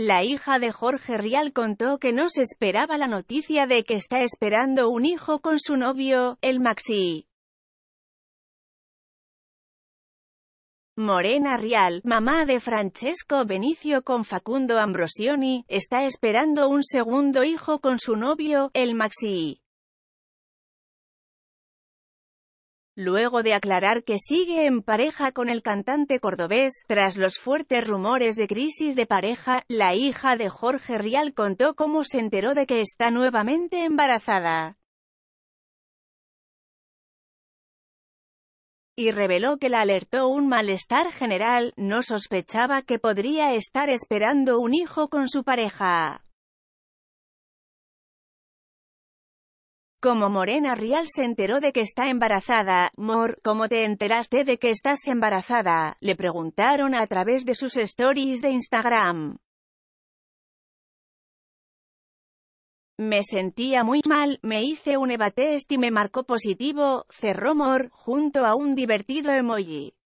La hija de Jorge Rial contó que no se esperaba la noticia de que está esperando un hijo con su novio, el Maxi. Morena Rial, mamá de Francesco Benicio con Facundo Ambrosioni, está esperando un segundo hijo con su novio, el Maxi. luego de aclarar que sigue en pareja con el cantante cordobés. Tras los fuertes rumores de crisis de pareja, la hija de Jorge Rial contó cómo se enteró de que está nuevamente embarazada. y reveló que la alertó un malestar general, no sospechaba que podría estar esperando un hijo con su pareja. Como Morena Rial se enteró de que está embarazada, Mor, ¿cómo te enteraste de que estás embarazada? Le preguntaron a través de sus stories de Instagram. Me sentía muy mal, me hice un evatest este y me marcó positivo, cerró Mor, junto a un divertido emoji.